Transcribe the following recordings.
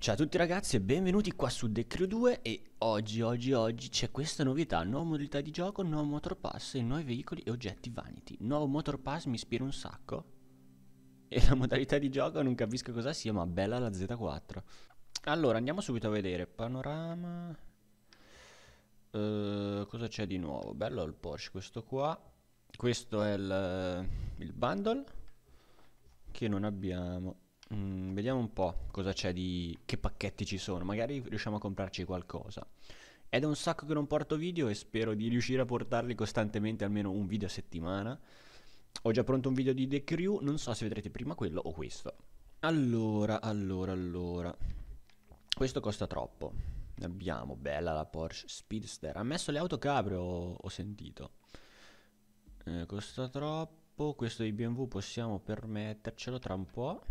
Ciao a tutti ragazzi e benvenuti qua su The Crew 2 e oggi, oggi, oggi c'è questa novità, nuova modalità di gioco, nuovo motor pass e nuovi veicoli e oggetti vanity. Nuovo motor pass mi ispira un sacco e la modalità di gioco non capisco cosa sia ma bella la Z4. Allora andiamo subito a vedere, panorama, uh, cosa c'è di nuovo? Bello il Porsche questo qua, questo è il, eh, il bundle che non abbiamo Mm, vediamo un po' cosa c'è di... che pacchetti ci sono, magari riusciamo a comprarci qualcosa. È da un sacco che non porto video e spero di riuscire a portarli costantemente almeno un video a settimana. Ho già pronto un video di The Crew, non so se vedrete prima quello o questo. Allora, allora, allora. Questo costa troppo. Abbiamo, bella la Porsche Speedster. Ha messo le auto cabrio, ho, sentito. Eh, costa troppo. Questo di BMW possiamo permettercelo tra un po'.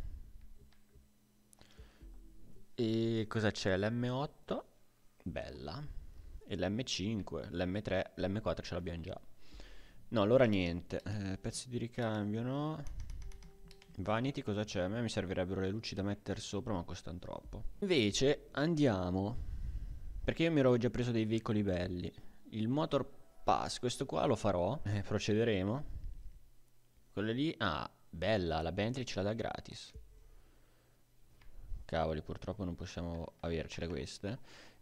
E cosa c'è? L'M8, bella, e l'M5, l'M3, l'M4 ce l'abbiamo già. No, allora niente, eh, pezzi di ricambio no. Vanity cosa c'è? A me mi servirebbero le luci da mettere sopra ma costano troppo. Invece andiamo, perché io mi ero già preso dei veicoli belli. Il motor pass, questo qua lo farò, eh, procederemo. Quella lì, ah, bella, la Bentley ce l'ha da gratis cavoli, purtroppo non possiamo avercele queste.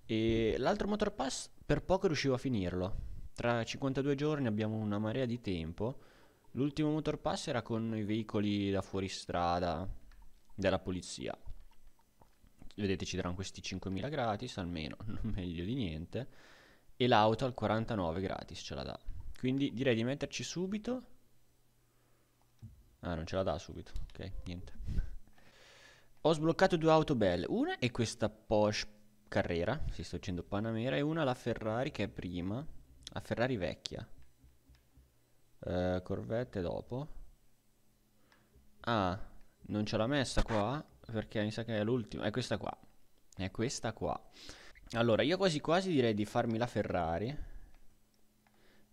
E l'altro motor pass per poco riuscivo a finirlo. Tra 52 giorni abbiamo una marea di tempo. L'ultimo motor pass era con i veicoli da fuoristrada della polizia. Vedete ci daranno questi 5.000 gratis, almeno, non meglio di niente. E l'auto al 49 gratis ce la dà. Quindi direi di metterci subito. Ah, non ce la dà subito. Ok, niente. Ho sbloccato due auto belle, una è questa Porsche Carrera, si sto dicendo Panamera, e una la Ferrari che è prima, la Ferrari vecchia. Uh, Corvette dopo. Ah, non ce l'ha messa qua, perché mi sa che è l'ultima, è questa qua. È questa qua. Allora, io quasi quasi direi di farmi la Ferrari,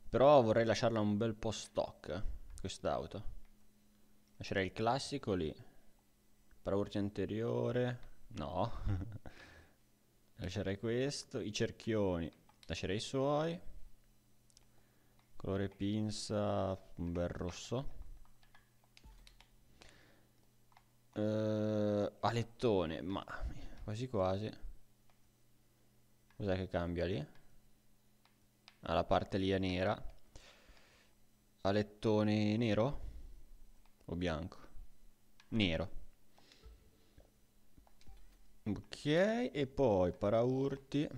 però vorrei lasciarla un bel po' stock, quest'auto. Lascerei il classico lì. Praurgia anteriore, no. Lascerei questo. I cerchioni, lascerei i suoi. Colore pinza, un bel rosso. Uh, alettone, ma quasi quasi. Cos'è che cambia lì? Ah, la parte lì è nera. Alettone nero? O bianco? Nero. Ok, e poi paraurti.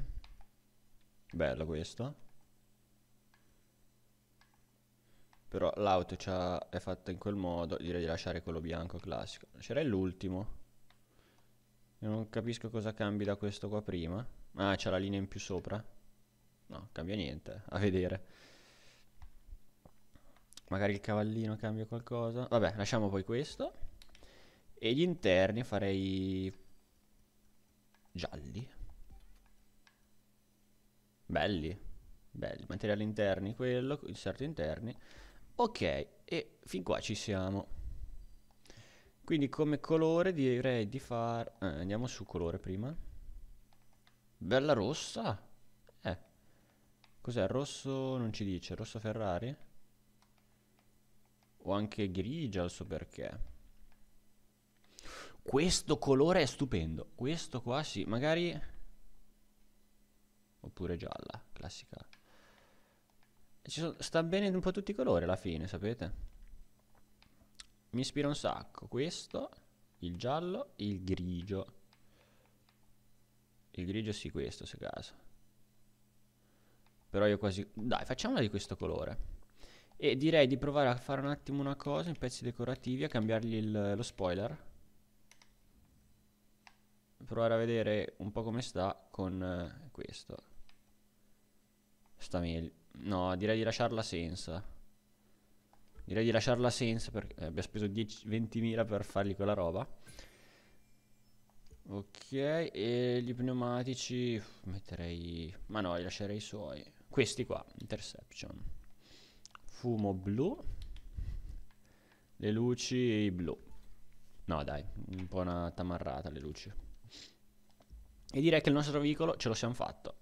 Bello questo. Però l'auto è fatta in quel modo, direi di lasciare quello bianco classico. Lascerei l'ultimo. non capisco cosa cambi da questo qua prima. Ah, c'è la linea in più sopra. No, cambia niente, a vedere. Magari il cavallino cambia qualcosa. Vabbè, lasciamo poi questo. E gli interni farei gialli. Belli, belli, materiali interni, quello, inserti interni. Ok, e fin qua ci siamo. Quindi come colore direi di far... Eh, andiamo su colore prima. Bella rossa. Eh. Cos'è? Rosso non ci dice. Rosso Ferrari? O anche grigia al suo perché. Questo colore è stupendo. Questo qua sì, magari... Oppure gialla, classica. Sono, sta bene un po' tutti i colori alla fine, sapete? Mi ispira un sacco. Questo, il giallo, il grigio. Il grigio sì, questo se caso. Però io quasi... Dai, facciamola di questo colore. E direi di provare a fare un attimo una cosa in pezzi decorativi, a cambiargli il, lo spoiler provare a vedere un po' come sta con eh, questo. Sta meglio. No, direi di lasciarla senza. Direi di lasciarla senza perché eh, abbiamo speso 20.000 per fargli quella roba. Ok, e gli pneumatici metterei... Ma no, li lascerei i suoi. Questi qua, interception. Fumo blu. Le luci blu. No dai, un po' una tamarrata le luci e direi che il nostro veicolo ce lo siamo fatto.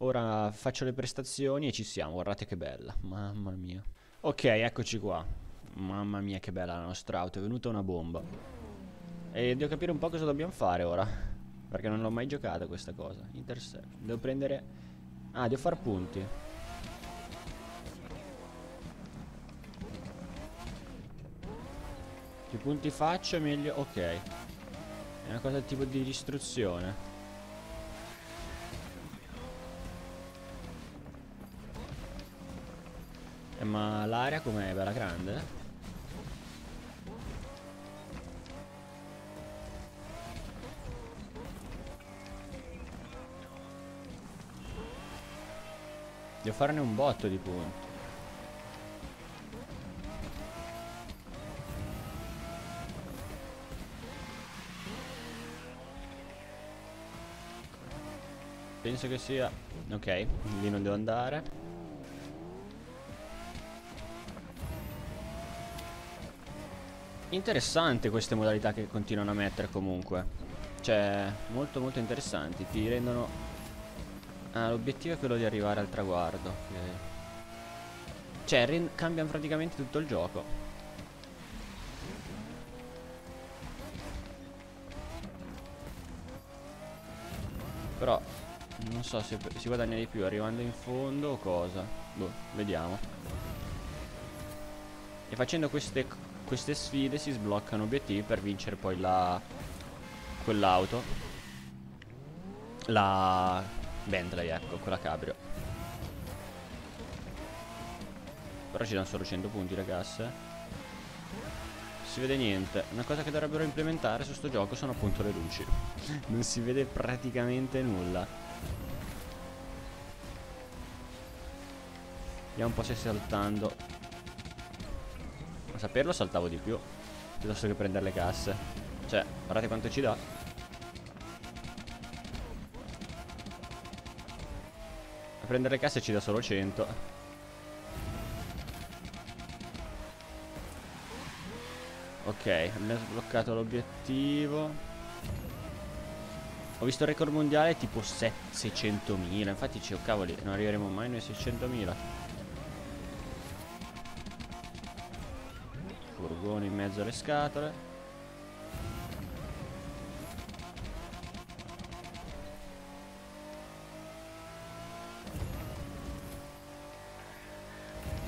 Ora faccio le prestazioni e ci siamo, guardate che bella, mamma mia. Ok, eccoci qua. Mamma mia che bella la nostra auto, è venuta una bomba. E devo capire un po' cosa dobbiamo fare ora, perché non l'ho mai giocata questa cosa. Intercept, devo prendere... Ah, devo far punti. Più punti faccio meglio... Ok. È una cosa tipo di distruzione. ma l'area com'è? Bella grande? Devo farne un botto di punti Penso che sia Ok, lì non devo andare Interessante queste modalità che continuano a mettere comunque. Cioè, molto molto interessanti. Ti rendono... Ah, l'obiettivo è quello di arrivare al traguardo. Okay. Cioè, cambiano praticamente tutto il gioco. Però, non so se si guadagna di più arrivando in fondo o cosa. Boh, vediamo. E facendo queste queste sfide si sbloccano obiettivi per vincere poi la... quell'auto. La... Bentley, ecco, quella cabrio. Però ci danno solo 100 punti, ragazzi. Eh. Si vede niente. Una cosa che dovrebbero implementare su sto gioco sono appunto le luci. non si vede praticamente nulla. Vediamo un po' se saltando a saperlo saltavo di più Piuttosto che prendere le casse Cioè, guardate quanto ci dà A prendere le casse ci dà solo 100 Ok, abbiamo sbloccato l'obiettivo Ho visto il record mondiale tipo 600.000 Infatti dicevo, cavoli, non arriveremo mai noi 600.000 furgone in mezzo alle scatole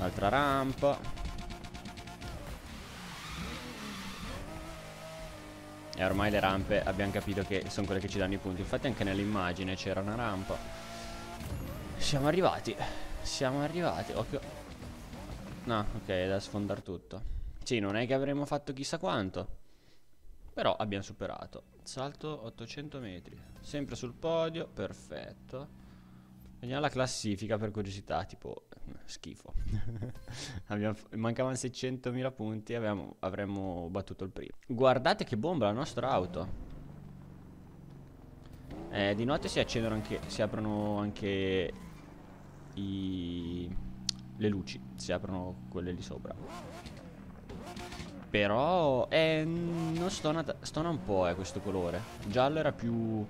altra rampa e ormai le rampe abbiamo capito che sono quelle che ci danno i punti infatti anche nell'immagine c'era una rampa siamo arrivati siamo arrivati occhio no ok è da sfondare tutto sì, non è che avremmo fatto chissà quanto. Però abbiamo superato. Salto 800 metri. Sempre sul podio, perfetto. Vediamo la classifica per curiosità, tipo schifo. abbiamo, mancavano 600.000 punti e avremmo battuto il primo. Guardate che bomba la nostra auto. Eh, di notte si accendono anche, si aprono anche i, le luci, si aprono quelle lì sopra. Però eh, non stona, stona un po' eh, questo colore. giallo era più...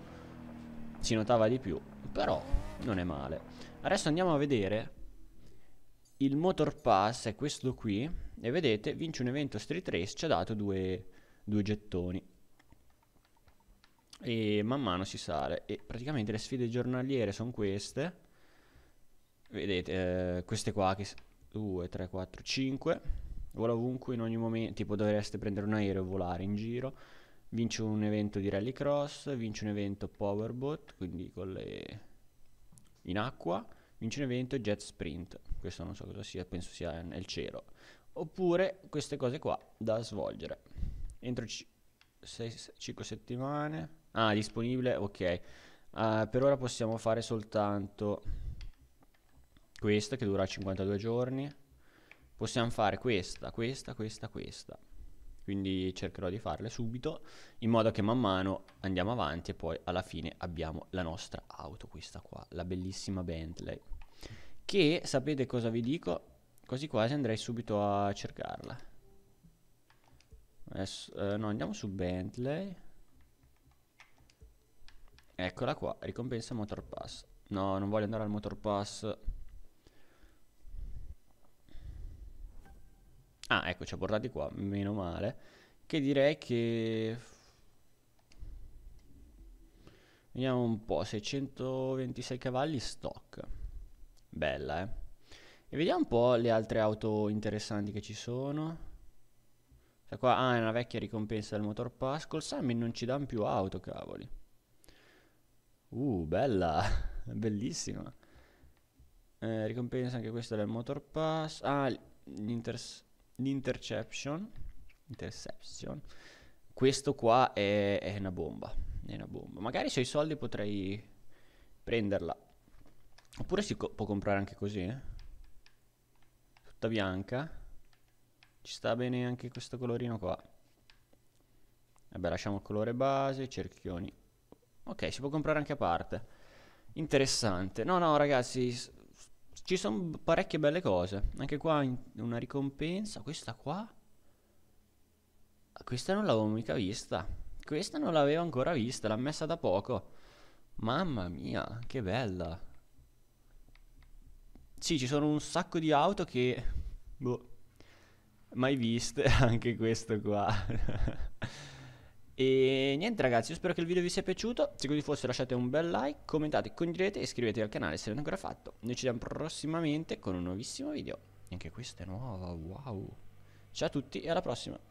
si notava di più. Però non è male. Adesso andiamo a vedere il motor pass, è questo qui. E vedete, vince un evento street race, ci ha dato due, due gettoni. E man mano si sale. E praticamente le sfide giornaliere sono queste. Vedete, eh, queste qua che... 2, 3, 4, 5 vola ovunque in ogni momento, tipo dovreste prendere un aereo e volare in giro, vince un evento di rallycross, vince un evento powerboat, quindi con le... in acqua, vince un evento jet sprint, questo non so cosa sia, penso sia nel cielo, oppure queste cose qua da svolgere entro 5 settimane, ah disponibile, ok, uh, per ora possiamo fare soltanto questo che dura 52 giorni possiamo fare questa, questa, questa, questa. Quindi cercherò di farle subito in modo che man mano andiamo avanti e poi alla fine abbiamo la nostra auto, questa qua, la bellissima Bentley. Che sapete cosa vi dico? Quasi quasi andrei subito a cercarla. Adesso, eh, no, andiamo su Bentley. Eccola qua, ricompensa motor pass. No, non voglio andare al motor pass. Ah, ecco, ci ha portati qua, meno male. Che direi che... Vediamo un po', 626 cavalli stock. Bella, eh. E vediamo un po' le altre auto interessanti che ci sono. Questa cioè, qua, ah, è una vecchia ricompensa del motor pass. Col Summit non ci danno più auto, cavoli. Uh, bella, bellissima. Eh, ricompensa anche questa del motor pass. Ah, l'inter l'interception, interception, questo qua è, è, una bomba, è una bomba. Magari se ho i soldi potrei prenderla. Oppure si co- può comprare anche così, eh? Tutta bianca. Ci sta bene anche questo colorino qua. Vabbè, lasciamo il colore base, cerchioni. Ok, si può comprare anche a parte. Interessante. No, no, ragazzi, ci sono parecchie belle cose. Anche qua una ricompensa. Questa qua. Questa non l'avevo mica vista. Questa non l'avevo ancora vista. L'ha messa da poco. Mamma mia, che bella. Sì, ci sono un sacco di auto che... Boh. Mai viste anche questo qua. E niente ragazzi, io spero che il video vi sia piaciuto, se così fosse lasciate un bel like, commentate, condividete e iscrivetevi al canale se non è ancora fatto. Noi ci vediamo prossimamente con un nuovissimo video, anche questa è nuova, wow. Ciao a tutti e alla prossima.